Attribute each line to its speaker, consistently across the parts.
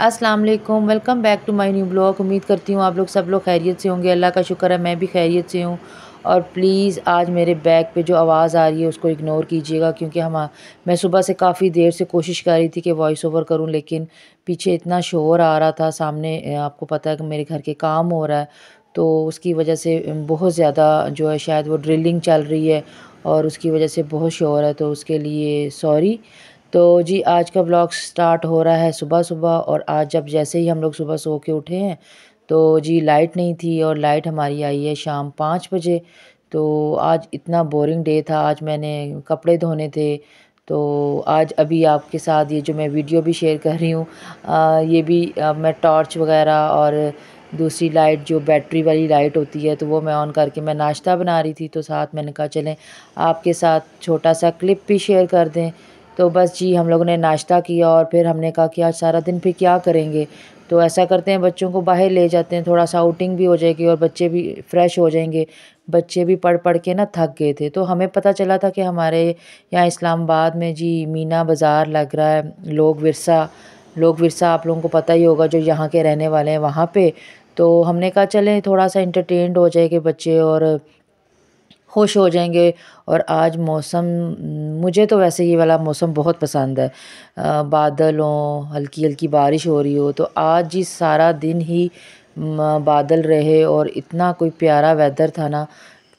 Speaker 1: अस्सलाम वालेकुम welcome back to my new blog उम्मीद करती हूँ आप लोग सब लोग खैरियत से होंगे अल्लाह का शुक्र है मैं भी खैरियत से हूँ और प्लीज़ आज मेरे बैग पे जो आवाज़ आ रही है उसको इग्नोर कीजिएगा क्योंकि हम मैं सुबह से काफ़ी देर से कोशिश कर रही थी कि वॉइस ओवर करूँ लेकिन पीछे इतना शोर आ रहा था सामने आपको पता है कि मेरे घर के काम हो रहा है तो उसकी वजह से बहुत ज़्यादा जो है शायद वो ड्रिलिंग चल रही है और उसकी वजह से बहुत शोर है तो उसके लिए सॉरी तो जी आज का ब्लॉग स्टार्ट हो रहा है सुबह सुबह और आज जब जैसे ही हम लोग सुबह सो के उठे हैं तो जी लाइट नहीं थी और लाइट हमारी आई है शाम पाँच बजे तो आज इतना बोरिंग डे था आज मैंने कपड़े धोने थे तो आज अभी आपके साथ ये जो मैं वीडियो भी शेयर कर रही हूँ ये भी आ, मैं टॉर्च वगैरह और दूसरी लाइट जो बैटरी वाली लाइट होती है तो वो मैं ऑन करके मैं नाश्ता बना रही थी तो साथ मैंने कहा चलें आपके साथ छोटा सा क्लिप भी शेयर कर दें तो बस जी हम लोगों ने नाश्ता किया और फिर हमने कहा कि आज सारा दिन फिर क्या करेंगे तो ऐसा करते हैं बच्चों को बाहर ले जाते हैं थोड़ा सा आउटिंग भी हो जाएगी और बच्चे भी फ्रेश हो जाएंगे बच्चे भी पढ़ पढ़ के ना थक गए थे तो हमें पता चला था कि हमारे यहाँ इस्लामाबाद में जी मीना बाज़ार लग रहा है लोग विरसा लोग विरसा आप लोगों को पता ही होगा जो यहाँ के रहने वाले हैं वहाँ पर तो हमने कहा चलें थोड़ा सा इंटरटेंड हो जाएंगे बच्चे और खुश हो जाएंगे और आज मौसम मुझे तो वैसे ये वाला मौसम बहुत पसंद है बादल हों हल्की हल्की बारिश हो रही हो तो आज ही सारा दिन ही बादल रहे और इतना कोई प्यारा वेदर था ना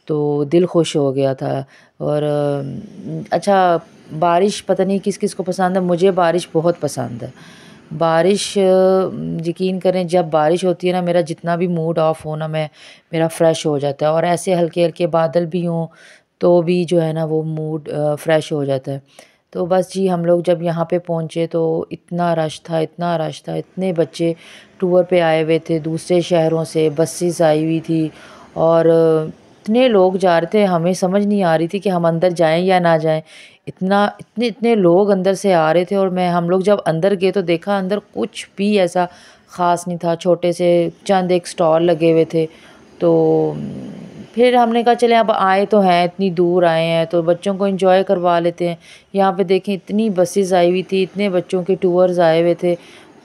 Speaker 1: तो दिल खुश हो गया था और अच्छा बारिश पता नहीं किस किस को पसंद है मुझे बारिश बहुत पसंद है बारिश यकीन करें जब बारिश होती है ना मेरा जितना भी मूड ऑफ़ हो ना मैं मेरा फ़्रेश हो जाता है और ऐसे हल्के हल्के बादल भी हों तो भी जो है ना वो मूड फ़्रेश हो जाता है तो बस जी हम लोग जब यहाँ पे पहुँचे तो इतना रश था इतना रश था इतने बच्चे टूर पे आए हुए थे दूसरे शहरों से बसेस आई हुई थी और इतने लोग जा रहे थे हमें समझ नहीं आ रही थी कि हम अंदर जाएं या ना जाएं इतना इतने इतने लोग अंदर से आ रहे थे और मैं हम लोग जब अंदर गए तो देखा अंदर कुछ भी ऐसा ख़ास नहीं था छोटे से चंद एक स्टॉल लगे हुए थे तो फिर हमने कहा चले अब आए तो हैं इतनी दूर आए हैं तो बच्चों को इंजॉय करवा लेते हैं यहाँ पे देखें इतनी बसेस आई हुई थी इतने बच्चों के टूर्स आए हुए थे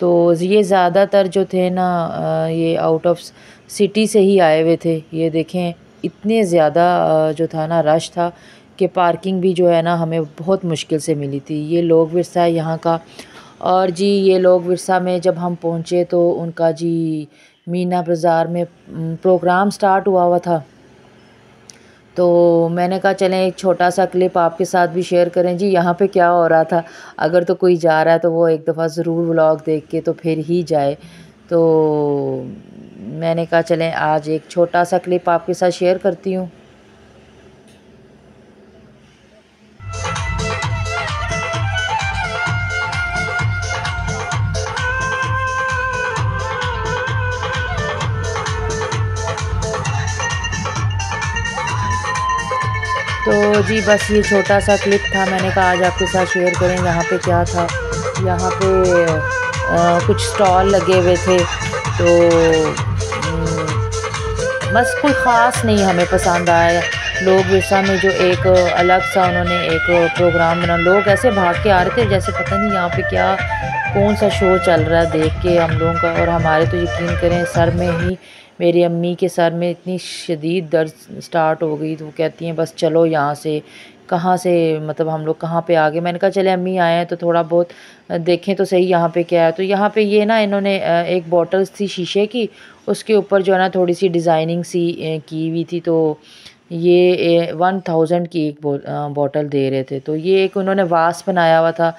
Speaker 1: तो ये ज़्यादातर जो थे ना ये आउट ऑफ सिटी से ही आए हुए थे ये देखें इतने ज़्यादा जो था ना रश था कि पार्किंग भी जो है ना हमें बहुत मुश्किल से मिली थी ये लोग विरसा है यहाँ का और जी ये लोग विरसा में जब हम पहुँचे तो उनका जी मीना बाज़ार में प्रोग्राम स्टार्ट हुआ हुआ था तो मैंने कहा चलें एक छोटा सा क्लिप आपके साथ भी शेयर करें जी यहाँ पे क्या हो रहा था अगर तो कोई जा रहा है तो वो एक दफ़ा ज़रूर व्लॉग देख के तो फिर ही जाए तो मैंने कहा चलें आज एक छोटा सा क्लिप आपके साथ शेयर करती हूँ तो जी बस ये छोटा सा क्लिप था मैंने कहा आज आपके साथ शेयर करें यहाँ पे क्या था यहाँ पे आ, कुछ स्टॉल लगे हुए थे तो बस कोई ख़ास नहीं हमें पसंद आया लोग विरसा में जो एक अलग सा उन्होंने एक प्रोग्राम बना लोग ऐसे भाग के आ रहे थे जैसे पता नहीं यहाँ पे क्या कौन सा शो चल रहा है देख के हम लोगों का और हमारे तो यकीन करें सर में ही मेरी अम्मी के सर में इतनी शदीद दर्द स्टार्ट हो गई तो वो कहती हैं बस चलो यहाँ से कहाँ से मतलब हम लोग कहाँ पे आ गए मैंने कहा चले अम्मी आए हैं तो थोड़ा बहुत देखें तो सही यहाँ पे क्या है तो यहाँ पे ये ना इन्होंने एक बॉटल्स थी शीशे की उसके ऊपर जो है ना थोड़ी सी डिज़ाइनिंग सी की हुई थी तो ये वन थाउजेंड की एक बॉटल दे रहे थे तो ये एक उन्होंने वास बनाया हुआ था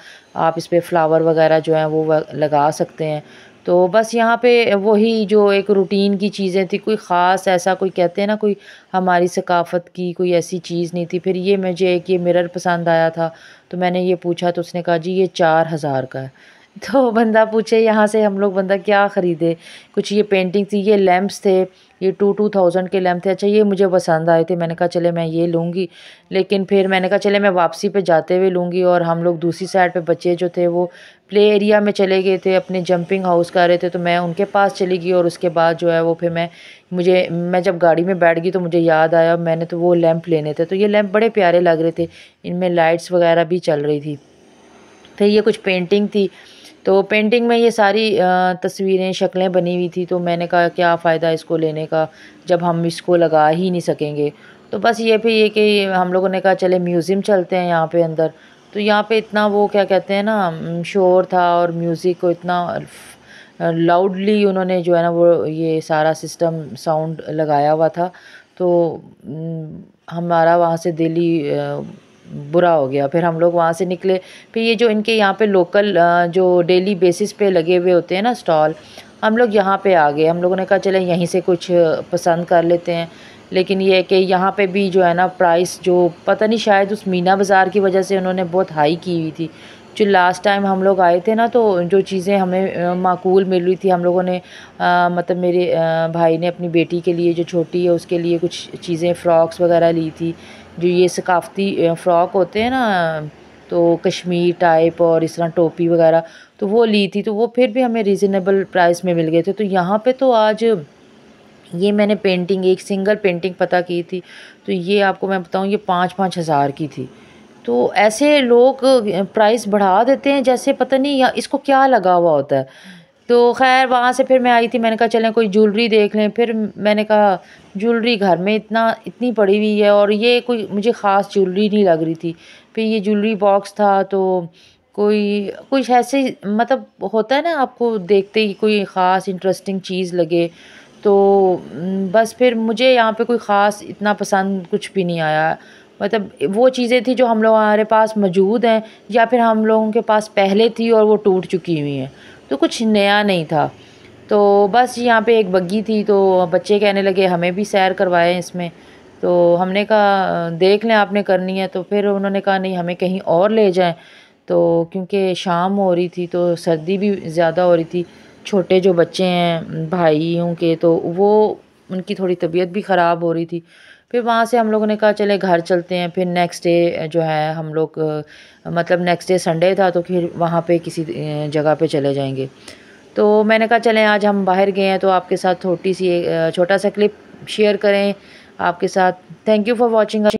Speaker 1: आप इस पर फ्लावर वगैरह जो है वो लगा सकते हैं तो बस यहाँ पे वही जो एक रूटीन की चीज़ें थी कोई ख़ास ऐसा कोई कहते हैं ना कोई हमारी सकाफ़त की कोई ऐसी चीज़ नहीं थी फिर ये मुझे एक ये मिरर पसंद आया था तो मैंने ये पूछा तो उसने कहा जी ये चार हज़ार का है तो बंदा पूछे यहाँ से हम लोग बंदा क्या ख़रीदे कुछ ये पेंटिंग थी ये लैम्प्स थे ये टू टू थाउजेंड के लैम्प थे अच्छा ये मुझे पसंद आए थे मैंने कहा चले मैं ये लूँगी लेकिन फिर मैंने कहा चले मैं वापसी पे जाते हुए लूँगी और हम लोग दूसरी साइड पे बच्चे जो थे वो प्ले एरिया में चले गए थे अपने जंपिंग हाउस कर रहे थे तो मैं उनके पास चली गई और उसके बाद जो है वो फिर मैं मुझे मैं जब गाड़ी में बैठ गई तो मुझे याद आया मैंने तो वो लैम्प लेने थे तो ये लैम्प बड़े प्यारे लग रहे थे इनमें लाइट्स वगैरह भी चल रही थी फिर ये कुछ पेंटिंग थी तो पेंटिंग में ये सारी तस्वीरें शक्लें बनी हुई थी तो मैंने कहा क्या फ़ायदा इसको लेने का जब हम इसको लगा ही नहीं सकेंगे तो बस ये भी ये कि हम लोगों ने कहा चले म्यूज़ियम चलते हैं यहाँ पे अंदर तो यहाँ पे इतना वो क्या कहते हैं ना शोर था और म्यूज़िक को इतना लाउडली उन्होंने जो है ना वो ये सारा सिस्टम साउंड लगाया हुआ था तो हमारा वहाँ से दिल्ली बुरा हो गया फिर हम लोग वहाँ से निकले फिर ये जो इनके यहाँ पे लोकल जो डेली बेसिस पे लगे हुए होते हैं ना स्टॉल हम लोग यहाँ पे आ गए हम लोगों ने कहा चले यहीं से कुछ पसंद कर लेते हैं लेकिन ये है कि यहाँ पे भी जो है ना प्राइस जो पता नहीं शायद उस मीना बाज़ार की वजह से उन्होंने बहुत हाई की हुई थी जो लास्ट टाइम हम लोग आए थे ना तो जो चीज़ें हमें माकूल मिल रही थी हम लोगों ने आ, मतलब मेरे आ, भाई ने अपनी बेटी के लिए जो छोटी है उसके लिए कुछ चीज़ें फ़्रॉक्स वगैरह ली थी जो ये सकाफ़ती फ़्रॉक होते हैं ना तो कश्मीर टाइप और इस तरह टोपी वगैरह तो वो ली थी तो वो फिर भी हमें रीज़नेबल प्राइस में मिल गए थे तो यहाँ पे तो आज ये मैंने पेंटिंग एक सिंगल पेंटिंग पता की थी तो ये आपको मैं बताऊँ ये पाँच पाँच हज़ार की थी तो ऐसे लोग प्राइस बढ़ा देते हैं जैसे पता नहीं या इसको क्या लगा हुआ होता है तो खैर वहाँ से फिर मैं आई थी मैंने कहा चलें कोई ज्वेलरी देख लें फिर मैंने कहा ज्वेलरी घर में इतना इतनी पड़ी हुई है और ये कोई मुझे ख़ास ज्वेलरी नहीं लग रही थी फिर ये ज्वेलरी बॉक्स था तो कोई कुछ ऐसे मतलब होता है ना आपको देखते ही कोई ख़ास इंटरेस्टिंग चीज़ लगे तो बस फिर मुझे यहाँ पे कोई ख़ास इतना पसंद कुछ भी नहीं आया मतलब वो चीज़ें थी जो हम लोग हमारे पास मौजूद हैं या फिर हम लोगों के पास पहले थी और वो टूट चुकी हुई हैं तो कुछ नया नहीं था तो बस यहाँ पे एक बग्गी थी तो बच्चे कहने लगे हमें भी सैर करवाएं इसमें तो हमने कहा देख लें आपने करनी है तो फिर उन्होंने कहा नहीं हमें कहीं और ले जाएं तो क्योंकि शाम हो रही थी तो सर्दी भी ज़्यादा हो रही थी छोटे जो बच्चे हैं भाइयों के तो वो उनकी थोड़ी तबीयत भी ख़राब हो रही थी फिर वहाँ से हम लोगों ने कहा चले घर चलते हैं फिर नेक्स्ट डे जो है हम लोग मतलब नेक्स्ट डे संडे था तो फिर वहाँ पे किसी जगह पे चले जाएंगे तो मैंने कहा चलें आज हम बाहर गए हैं तो आपके साथ छोटी सी छोटा सा क्लिप शेयर करें आपके साथ थैंक यू फॉर वॉचिंग